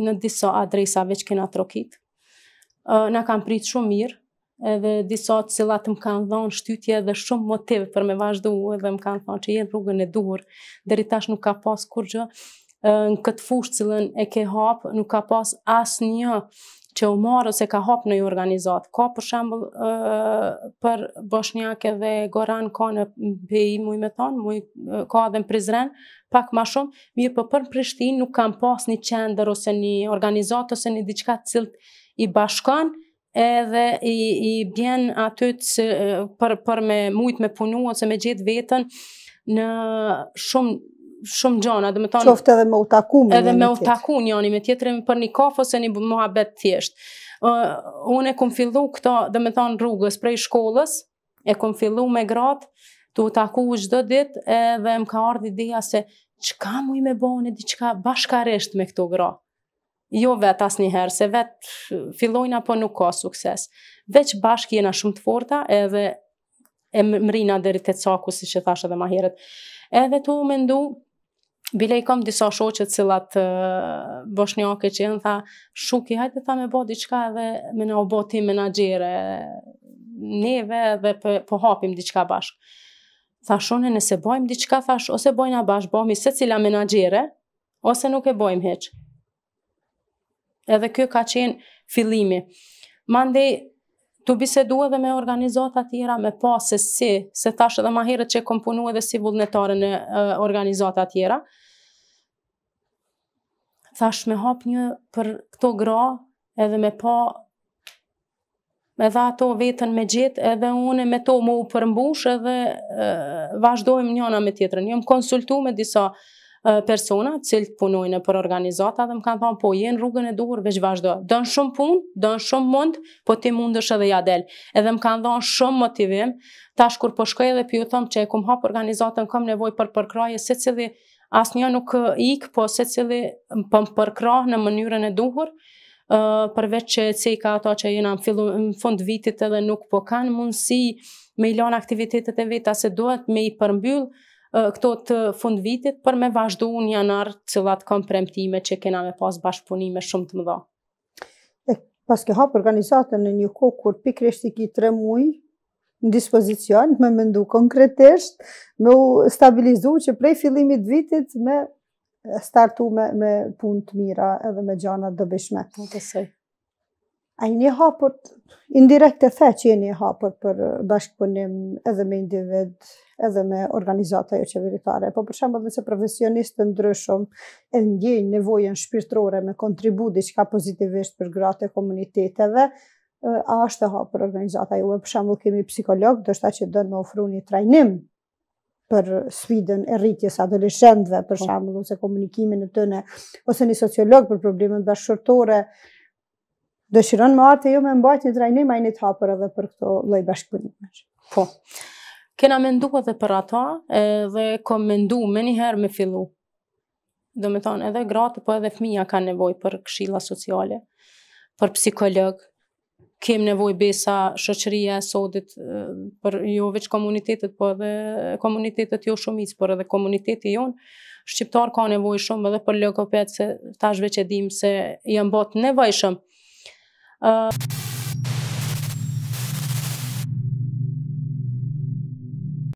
në disa adresa veç kena trokit. Në na kam prit shumë mirë, edhe disa të cilat më kanë dhonë shtytje dhe shumë motiv për me vazhdu edhe më kanë thonë që jenë rrugën e durë. dheri tash nuk ka pas kur gjë, në këtë fushë cilën e ke hapë, nuk ka pas asë një që u marë ose ka hapë në një organizatë. Ka për shembë për Boshniake dhe Goran ka në PI, muj me thonë, ka dhe në Prizren, pak ma shumë, mirë po për për Prishtinë nuk kam pas një qender ose një organizatë ose një diqka cilt i bashkanë, edhe i, i bjen aty të për, për me mujt me punu ose me gjithë vetën në shumë shumë gjona, dhe me tonë... Qoftë edhe me utaku me një një Edhe me utaku një një një tjetër për një kafë ose një muhabet tjeshtë. Uh, unë e kom fillu këta, dhe me tonë rrugës prej shkollës, e kom fillu me gratë, të utaku u gjithë dhe ditë, edhe më ka ardhë idea se, që mu i me bone, di që bashkaresht me këto gratë. Jo vetë as një herë, se vet fillojnë apo nuk ka sukses. Veç bashkë jena shumë të forta edhe e mrinat dherit e caku, si që thashe dhe ma Edhe tu me ndu, Bile i kom disa shoqet cilat boshnjake që jenë tha, shuki, hajde tha me bo diqka dhe me në obo ti menagjere, neve dhe po, po hapim diqka bashkë. Tha shone, nëse bojmë diqka, tha ose bojna bashkë, bojmë i se cila menagjere, ose nuk e bojmë heqë. Edhe kjo ka qenë filimi. Mandej, Tu bisedu edhe me organizata tjera me pa se si, se thash edhe ma herët që e komponu edhe si vullnetare në uh, organizata tjera. Thash me hap një për këto gra edhe me pa me dha ato vetën me gjithë edhe une me to mu përmbush edhe uh, vazhdojmë njëna me tjetërën. Njëm konsultu me disa uh, persona cilë të punojnë për organizata dhe më kanë thonë, po jenë rrugën e duhur, veç vazhdo. Dënë shumë punë, dënë shumë mund, po ti mundesh edhe ja del. Edhe më kanë thonë shumë motivim, tash kur po shkoj edhe pi u thëmë që e hapë organizatën, kam nevoj për përkraje, se cili asë një nuk ik, po se cili për po përkraje në mënyrën e duhur, Uh, përveç që e ka ato që jena në në fund vitit edhe nuk po kanë mundësi me ilan aktivitetet e veta se duhet me i përmbyll këto të fund vitit për me vazhdu një janar cilat kom premtime që kena me pas bashkëpunime shumë të mëdha. E, pas ke hapë organizatën në një kohë kur pikrisht i ki tre muaj në dispozicion, me mendu konkretisht, me u stabilizu që prej fillimit vitit me startu me, punë të mira edhe me gjana dëbishme. Në të sëjtë a i një hapër, indirekt e the që një hapër për bashkëpunim edhe me individ, edhe me organizata jo qeveritare, po përshemë dhe se profesionistë të ndryshëm e ndjenjë nevojën shpirtrore me kontributi që ka pozitivisht për gratë e komuniteteve, a është e hapër organizata jo, e përshemë dhe kemi psikolog, dështë ta që dënë me ofru një trajnim për sfidën e rritjes adolescentëve, për po. shembull ose komunikimin e tyre, ose një sociolog për problemet bashkëshortore, dëshiron më artë e ju jo me mbajt një trajnim a një të hapër edhe për këto loj bashkëpunime. Po, kena mendu edhe për ata dhe kom mendu me njëherë me fillu. Do me thonë edhe gratë, po edhe fëmija ka nevoj për këshila sociale, për psikolog, kem nevoj besa shëqëria e sotit për jo veç komunitetet, po edhe komunitetet jo shumic, por edhe komuniteti jonë, Shqiptar ka nevoj shumë edhe për logopet, se tash veç dim se jam bot nevajshëm, shumë, 呃。